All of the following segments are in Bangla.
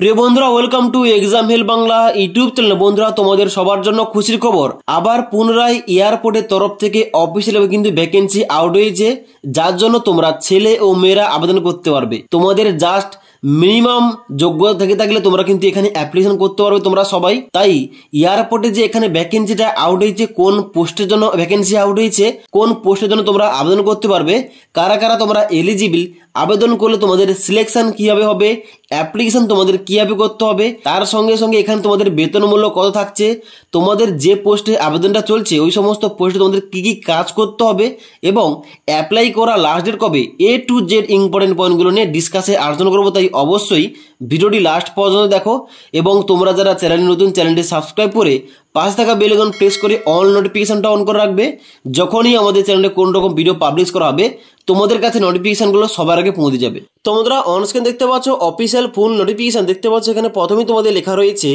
প্রিয় বন্ধুরা welcome to exam help Bangla YouTube channel বন্ধুরা তোমাদের সবার জন্য খুশির খবর আবার পুনরায় এয়ারপোর্টের তরফ থেকে অফিসিয়াল কিন্তু ভ্যাকেন্সি আউট হয়েছে যার জন্য তোমরা ছেলে ও মেয়েরা আবেদন করতে পারবে তোমাদের জাস্ট মিনিমাম যোগ্যতা থেকে থাকলে তোমরা কিন্তু এখানে অ্যাপ্লিকেশন করতে পারবে তোমরা সবাই তাই এয়ারপোর্টে যে এখানে ভ্যাকেন্সিটা আউট হয়েছে কোন পোস্টের জন্য ভ্যাকেন্সি আউট হয়েছে কোন পোস্টের জন্য তোমরা আবেদন করতে পারবে কারা কারা তোমরা এলিজিবল আবেদন করলে তোমাদের সিলেকশন কিভাবে হবে অ্যাপ্লিকেশন তোমাদের কীভাবে করতে হবে তার সঙ্গে সঙ্গে এখানে তোমাদের বেতন মূল্য কত থাকছে তোমাদের যে পোস্টে আবেদনটা চলছে ওই সমস্ত পোস্টে তোমাদের কী কী কাজ করতে হবে এবং অ্যাপ্লাই করা লাস্ট ডেট কবে এ টু জেড ইম্পর্টেন্ট পয়েন্টগুলো নিয়ে ডিসকাসে আলোচনা করবো তাই অবশ্যই ভিডিওটি লাস্ট পর্যন্ত দেখো এবং তোমরা যারা চ্যানেলে নতুন চ্যানেলটি সাবস্ক্রাইব করে পাশে থাকা বেলেগন প্রেস করে অল নোটিফিকেশনটা অন করে রাখবে যখনই আমাদের চ্যানেলে কোনো রকম ভিডিও পাবলিশ করা হবে তোমাদের কাছে নোটিফিকেশানগুলো সবার আগে পৌঁছে যাবে তোমরা অনস্ক্রিন দেখতে পাচ্ছ অফিসিয়াল ফুল নোটিফিকেশান দেখতে পাচ্ছ এখানে প্রথমে তোমাদের লেখা রয়েছে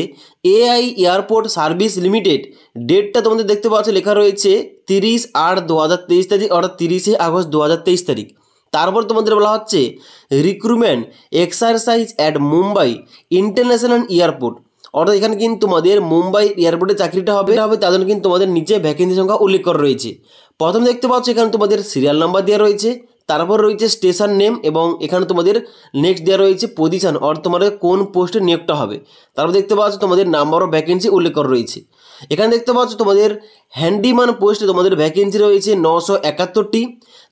এআই এয়ারপোর্ট সার্ভিস লিমিটেড ডেটটা তোমাদের দেখতে পাচ্ছ লেখা রয়েছে তিরিশ আট দু হাজার তেইশ তারিখ অর্থাৎ তিরিশে আগস্ট দু হাজার তেইশ তারিখ তারপর তোমাদের বলা হচ্ছে recruitment exercise at Mumbai international airport অর্থাৎ এখানে কিন্তু তোমাদের মুম্বাই এয়ারপোর্টে চাকরিটা হবে হবে তাদের কিন্তু তোমাদের নিচে ভ্যাকেন্সি সংখ্যা উল্লেখ করা রয়েছে প্রথম দেখতে পাচ্ছ এখানে তোমাদের সিরিয়াল নাম্বার দেওয়া রয়েছে তারপর রয়েছে স্টেশন নেম এবং এখানে তোমাদের নেক্সট দেওয়া রয়েছে পজিশান অর তোমাদের কোন পোস্টে নিয়োগটা হবে তারপর দেখতে পাচ্ছ তোমাদের নাম্বার অফ ভ্যাকেন্সি উল্লেখ করা রয়েছে এখানে দেখতে পাচ্ছ তোমাদের হ্যান্ডিম্যান পোস্টে তোমাদের ভ্যাকেন্সি রয়েছে নশো একাত্তরটি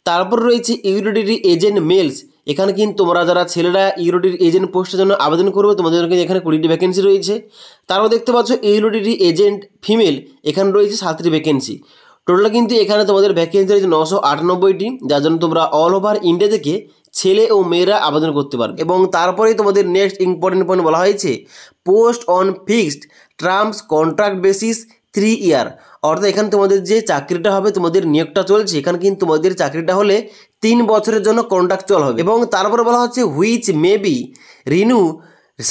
তারপর রয়েছে ইউরিডিটি এজেন্ট মেলস এখানে কিন্তু তোমরা যারা ছেলেরা ইউরোডির এজেন্ট পোস্টের জন্য আবেদন করবে তোমাদের কিন্তু এখানে কুড়িটি ভ্যাকেন্সি রয়েছে তারপর দেখতে পাচ্ছ ইউরোটির এজেন্ট ফিমেল এখানে রয়েছে সাতটি ভ্যাকেন্সি টোটাল কিন্তু এখানে তোমাদের ভ্যাকেন্সি রয়েছে নশো আটানব্বইটি যার জন্য তোমরা অল ওভার ইন্ডিয়া থেকে ছেলে ও মেয়েরা আবেদন করতে পারবে এবং তারপরেই তোমাদের নেক্সট ইম্পর্টেন্ট পয়েন্ট বলা হয়েছে post on fixed terms contract basis three year অর্থাৎ এখানে তোমাদের যে চাকরিটা হবে তোমাদের নিয়োগটা চলছে এখানে কিন্তু তোমাদের চাকরিটা হলে তিন বছরের জন্য কন্ট্রাক্ট চল হবে এবং তারপরে বলা হচ্ছে which may be renew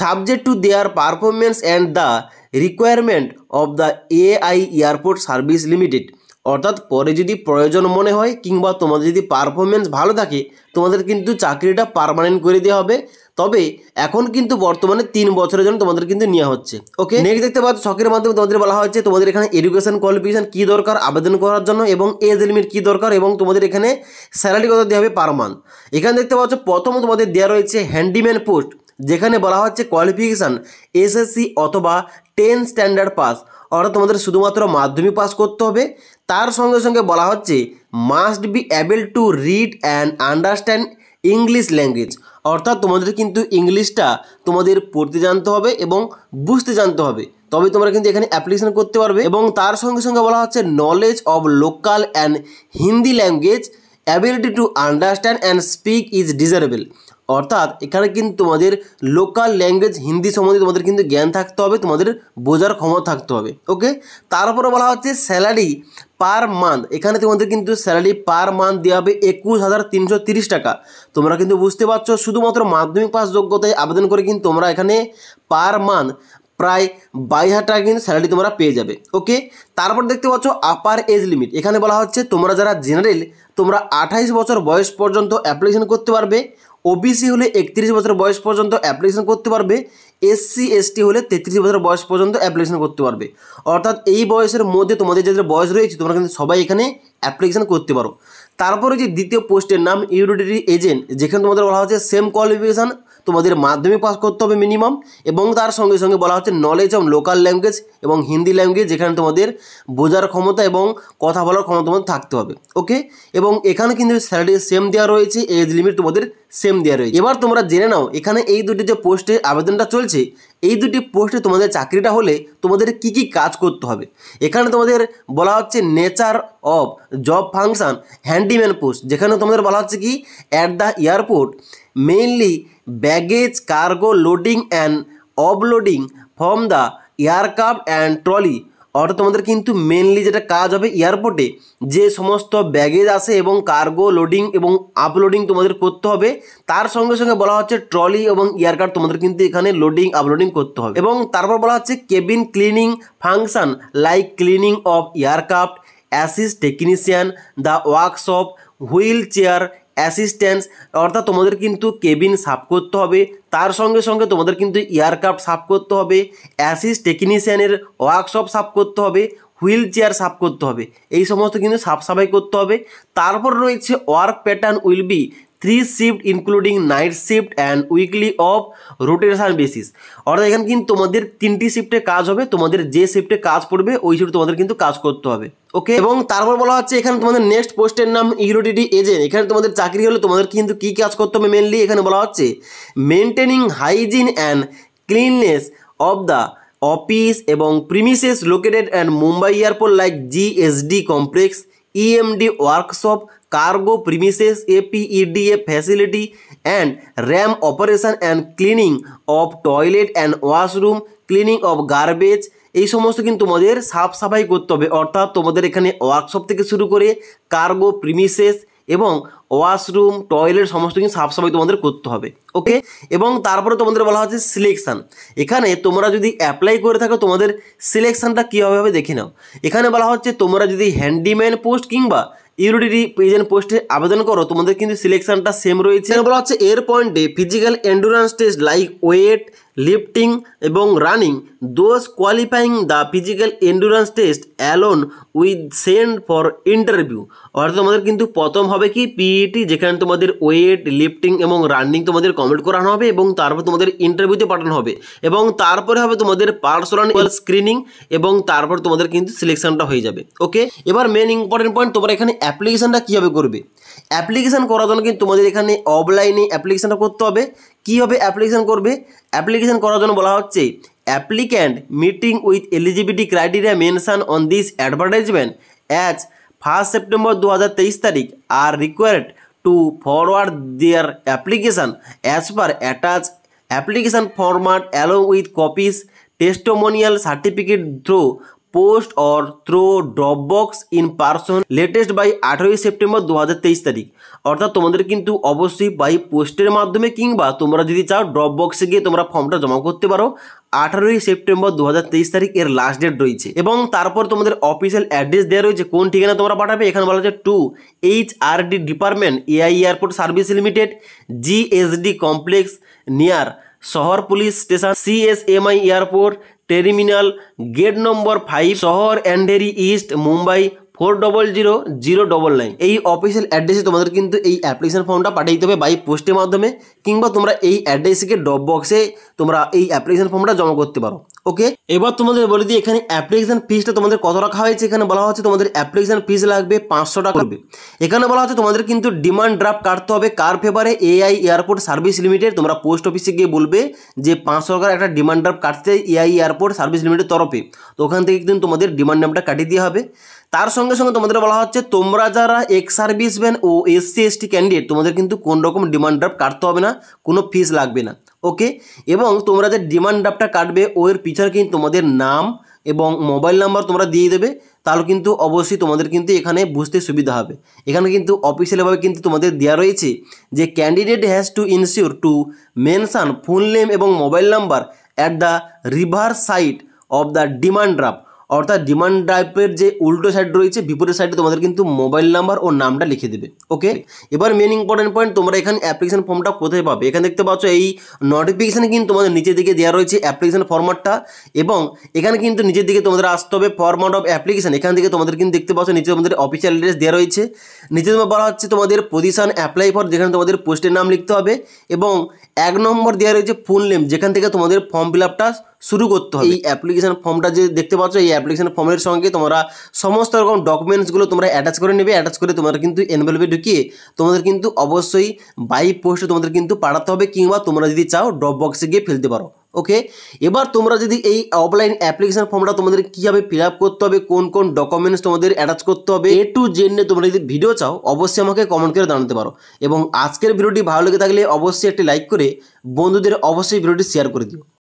subject to their performance and the requirement of the AI airport service limited অর্থাৎ পরে যদি প্রয়োজন মনে হয় কিংবা তোমাদের যদি পারফরমেন্স ভালো থাকে তোমাদের কিন্তু চাকরিটা পারমানেন্ট করে দেওয়া হবে তবে এখন কিন্তু বর্তমানে তিন বছরের জন্য তোমাদের কিন্তু নেওয়া হচ্ছে ওকে নেক্সট দেখতে পাচ্ছ শখের মাধ্যমে তোমাদের বলা হচ্ছে তোমাদের এখানে এডুকেশন কোয়ালিফিকেশান কী দরকার আবেদন করার জন্য এবং এজ লিমিট কী দরকার এবং তোমাদের এখানে স্যালারি কত দেওয়া হবে পার মান্থ এখানে দেখতে পাচ্ছ প্রথম তোমাদের দেওয়া রয়েছে হ্যান্ডিম্যান পোস্ট যেখানে বলা হচ্ছে কোয়ালিফিকেশান এসএসসি অথবা টেন স্ট্যান্ডার্ড পাস অর্থাৎ তোমাদের শুধুমাত্র মাধ্যমিক পাস করতে হবে তার সঙ্গে সঙ্গে বলা হচ্ছে must be able to read and understand English language অর্থাৎ তোমাদের কিন্তু ইংলিশটা তোমাদের পড়তে জানতে হবে এবং বুঝতে জানতে হবে তবে তোমরা কিন্তু এখানে অ্যাপ্লিকেশন করতে পারবে এবং তার সঙ্গে সঙ্গে বলা হচ্ছে knowledge of local and Hindi language ability to understand and speak is desirable অর্থাৎ এখানে কিন্তু তোমাদের লোকাল ল্যাঙ্গুয়েজ হিন্দি সম্বন্ধে তোমাদের কিন্তু জ্ঞান থাকতে হবে তোমাদের বোঝার ক্ষমতা থাকতে হবে ওকে তারপরে বলা হচ্ছে স্যালারি পার মান্থ এখানে তোমাদের কিন্তু স্যালারি পার মান্থ দেওয়া হবে একুশ হাজার তিনশো তিরিশ টাকা তোমরা কিন্তু বুঝতে পারছো শুধুমাত্র মাধ্যমিক পাস যোগ্যতায় আবেদন করে কিন্তু তোমরা এখানে পার মান্থ প্রায় বাইশ হাজার টাকা কিন্তু স্যালারি তোমরা পেয়ে যাবে ওকে তারপর দেখতে পাচ্ছ আপার এজ লিমিট এখানে বলা হচ্ছে তোমরা যারা জেনারেল তোমরা আঠাইশ বছর বয়স পর্যন্ত অ্যাপ্লিকেশন করতে পারবে ওবিসি হলে একত্রিশ বছর বয়স পর্যন্ত অ্যাপ্লিকেশন করতে পারবে এসসি এসটি হলে তেত্রিশ বছর বয়স পর্যন্ত অ্যাপ্লিকেশন করতে পারবে অর্থাৎ এই বয়সের মধ্যে তোমাদের যাদের বয়স রয়েছে তোমরা কিন্তু সবাই এখানে অ্যাপ্লিকেশন করতে পারো তারপরে যে দ্বিতীয় পোস্টের নাম ইউডিটারি এজেন্ট যেখানে তোমাদের বলা হচ্ছে সেম কোয়ালিফিকেশান তোমাদের মাধ্যমিক পাস করতে হবে মিনিমাম এবং তার সঙ্গে সঙ্গে বলা হচ্ছে নলেজ অফ লোকাল ল্যাঙ্গুয়েজ এবং হিন্দি ল্যাঙ্গুয়েজ যেখানে তোমাদের বোঝার ক্ষমতা এবং কথা বলার ক্ষমতা তোমাদের থাকতে হবে ওকে এবং এখানে কিন্তু স্যালারি সেম দেওয়া রয়েছে এজ লিমিট তোমাদের সেম দেওয়া রয়েছে এবার তোমরা জেনে নাও এখানে এই দুটি যে পোস্টে আবেদনটা চলছে এই দুটি পোস্টে তোমাদের চাকরিটা হলে তোমাদের কি কি কাজ করতে হবে এখানে তোমাদের বলা হচ্ছে nature of job function handyman post যেখানে তোমাদের বলা হচ্ছে কি at the airport mainly baggage cargo loading and offloading from the aircraft and trolley অর্থাৎ তোমাদের কিন্তু মেনলি যেটা কাজ হবে এয়ারপোর্টে যে সমস্ত ব্যাগেজ আসে এবং কার্গো লোডিং এবং আপলোডিং তোমাদের করতে হবে তার সঙ্গে সঙ্গে বলা হচ্ছে ট্রলি এবং এয়ারকার্ড তোমাদের কিন্তু এখানে লোডিং আপলোডিং করতে হবে এবং তারপর বলা হচ্ছে cabin cleaning function like cleaning of aircraft assist technician the workshop wheelchair assistance অর্থাৎ তোমাদের কিন্তু কেবিন সাফ করতে হবে তার সঙ্গে সঙ্গে তোমাদের কিন্তু এয়ারক্রাফ্ট সাফ করতে হবে অ্যাসিস টেকনিশিয়ানের ওয়ার্কশপ সাফ করতে হবে হুইল চেয়ার সাফ করতে হবে এই সমস্ত কিন্তু সাফ সাফাই করতে হবে তারপর রয়েছে work pattern will be three shift including night shift and weekly off rotation basis অর্থাৎ এখানে কিন্তু তোমাদের তিনটি শিফটে কাজ হবে তোমাদের যে শিফটে কাজ পড়বে ওই শিফটে তোমাদের কিন্তু কাজ করতে হবে ওকে এবং তারপর বলা হচ্ছে এখানে তোমাদের নেক্সট পোস্টের নাম ইউরোডিটি এজেন্ট এখানে তোমাদের চাকরি হলে তোমাদের কিন্তু কী কাজ করতে হবে মেনলি এখানে বলা হচ্ছে maintaining hygiene and cleanliness of the office এবং premises located and Mumbai airport like GSD complex EMD workshop cargo premises APEDF facility and ramp operation and cleaning of toilet and washroom cleaning of garbage এই সমস্ত কিন্তু তোমাদের সাফ সাফাই করতে হবে অর্থাৎ তোমাদের এখানে ওয়ার্কশপ থেকে শুরু করে কার্গো প্রিমিসেস এবং ওয়াশরুম টয়লেট সমস্ত কিন্তু সাফ সাফাই তোমাদের করতে হবে ওকে এবং তারপরে তোমাদের বলা হচ্ছে সিলেকশান এখানে তোমরা যদি অ্যাপ্লাই করে থাকো তোমাদের সিলেকশানটা কীভাবে হবে দেখে নাও এখানে বলা হচ্ছে তোমরা যদি হ্যান্ডিম্যান পোস্ট কিংবা ইউনিটি পিজন পোস্টে আবেদন করো তোমাদের কিন্তু সিলেকশনটা সেম রয়েছে বলা হচ্ছে এর পয়েন্টে physical endurance test like weight lifting এবং running those qualifying the physical endurance test alone with send for interview অর্থাৎ তোমাদের কিন্তু প্রথম হবে কি পিইটি e যেখানে তোমাদের ওয়েট লিফটিং এবং রানিং তোমাদের কমপ্লিট করানো হবে এবং তারপর তোমাদের ইন্টারভিউতে পাঠানো হবে এবং তারপরে হবে তোমাদের পার্সোনাল স্ক্রিনিং এবং তারপর তোমাদের কিন্তু সিলেকশনটা হয়ে যাবে ওকে এবার মেন ইম্পর্টেন্ট পয়েন্ট তোমরা এখানে অ্যাপ্লিকেশনটা কীভাবে করবে অ্যাপ্লিকেশান করার জন্য কিন্তু তোমাদের এখানে অফলাইনে অ্যাপ্লিকেশানটা করতে হবে কীভাবে অ্যাপ্লিকেশান করবে অ্যাপ্লিকেশান করার জন্য বলা হচ্ছে applicant meeting with eligibility criteria mention on this advertisement as first September দু তারিখ আর required to forward their application as per attach application format along with copies testimonial certificate through post or through drop box in person latest by আঠেরোই সেপ্টেম্বর দু তারিখ অর্থাৎ তোমাদের কিন্তু অবশ্যই বাই পোস্টের মাধ্যমে কিংবা তোমরা যদি চাও ড্রপ বক্সে গিয়ে তোমরা ফর্মটা জমা করতে পারো আঠারোই সেপ্টেম্বর দু তারিখ এর লাস্ট ডেট রয়েছে এবং তারপর তোমাদের অফিসিয়াল অ্যাড্রেস দেওয়া রয়েছে কোন ঠিকানা তোমরা পাঠাবে এখানে বলা হচ্ছে to H R D department AI airport service limited GSD complex near Sahar police station CSMI airport terminal gate number five Sahar Andheri east Mumbai four double zero zero double nine এই অফিসিয়াল অ্যাড্রেসে তোমাদের কিন্তু এই অ্যাপ্লিকেশন ফর্মটা পাঠিয়ে দিতে হবে বাই পোস্টের মাধ্যমে কিংবা তোমরা এই অ্যাড্রেসকে ডপ বক্সে তোমরা এই অ্যাপ্লিকেশান ফর্মটা জমা করতে পারো ওকে এবার তোমাদের বলে দিই এখানে অ্যাপ্লিকেশন ফিসটা তোমাদের কত রাখা হয়েছে এখানে বলা হচ্ছে তোমাদের অ্যাপ্লিকেশন ফিস লাগবে পাঁচশো টাকা করবে এখানে বলা হচ্ছে তোমাদের কিন্তু ডিমান্ড ড্রাফট কাটতে হবে কার ফেভারে এআই এয়ারপোর্ট সার্ভিস লিমিটেড তোমরা পোস্ট অফিসে গিয়ে বলবে যে পাঁচশো টাকার একটা ডিমান্ড ড্রাফট কাটতে এআই এয়ারপোর্ট সার্ভিস লিমিটেড তরফে তো ওখান থেকে কিন্তু তোমাদের ডিমান্ড ড্রাফটা কাটিয়ে দিয়ে হবে তার সঙ্গে সঙ্গে তোমাদের বলা হচ্ছে তোমরা যারা এক্স সার্ভিসম্যান ও এসসি এসটি ক্যান্ডিডেট তোমাদের কিন্তু কোন রকম ডিমান্ড ড্রাফট কাটতে হবে না কোনো ফিস লাগবে না ওকে এবং তোমরা যে ডিমান্ড ড্রাফটটা কাটবে ওর পিছনে কিন্তু তোমাদের নাম এবং মোবাইল নাম্বার তোমরা দিয়ে দেবে তাহলে কিন্তু অবশ্যই তোমাদের কিন্তু এখানে বুঝতে সুবিধা হবে এখানে কিন্তু অফিসিয়ালভাবে কিন্তু তোমাদের দেওয়া রয়েছে যে candidate has to ensure to mention full name এবং mobile number at the reverse side of the demand draft অর্থাৎ ডিমান্ড ড্রাইভের যে উল্টো সাইড রয়েছে বিপরীত সাইডে তোমাদের কিন্তু মোবাইল নাম্বার ও নামটা লিখে দেবে ওকে এবার মেন ইম্পর্টেন্ট পয়েন্ট তোমরা এখানে অ্যাপ্লিকেশন ফর্মটা কোথায় পাবে এখানে দেখতে পাচ্ছ এই নোটিফিকেশানে কিন্তু তোমাদের নিচের দিকে দেওয়া রয়েছে অ্যাপ্লিকেশন ফর্মটটা এবং এখানে কিন্তু নিচের দিকে তোমাদের আসতে হবে ফর্মট অফ অ্যাপ্লিকেশন এখান থেকে তোমাদের কিন্তু দেখতে পাচ্ছ নিচে তোমাদের অফিসিয়াল অ্যাড্রেস দেওয়া রয়েছে নিচে তোমার বলা হচ্ছে তোমাদের পজিশন অ্যাপ্লাই ফর যেখানে তোমাদের পোস্টের নাম লিখতে হবে এবং এক নম্বর দেওয়া রয়েছে ফুল নেম যেখান থেকে তোমাদের ফর্ম ফিল আপটা শুরু করতে হবে এই অ্যাপ্লিকেশান ফর্মটা যে দেখতে পাচ্ছ এই অ্যাপ্লিকেশান ফর্মের সঙ্গে তোমরা সমস্ত রকম ডকুমেন্টসগুলো তোমরা অ্যাটাচ করে নেবে অ্যাটাচ করে তোমরা কিন্তু এনভেলপে ঢুকিয়ে তোমাদের কিন্তু অবশ্যই বাই পোস্টে তোমাদের কিন্তু পাঠাতে হবে কিংবা তোমরা যদি চাও ড্রপ বক্সে গিয়ে ফেলতে পারো ওকে এবার তোমরা যদি এই অফলাইন অ্যাপ্লিকেশন ফর্মটা তোমাদের কীভাবে ফিল আপ করতে হবে কোন কোন ডকুমেন্টস তোমাদের অ্যাটাচ করতে হবে এ টু জেড নিয়ে তোমরা যদি ভিডিও চাও অবশ্যই আমাকে কমেন্ট করে জানাতে পারো এবং আজকের ভিডিওটি ভালো লেগে থাকলে অবশ্যই একটি লাইক করে বন্ধুদের অবশ্যই ভিডিওটি শেয়ার করে দিও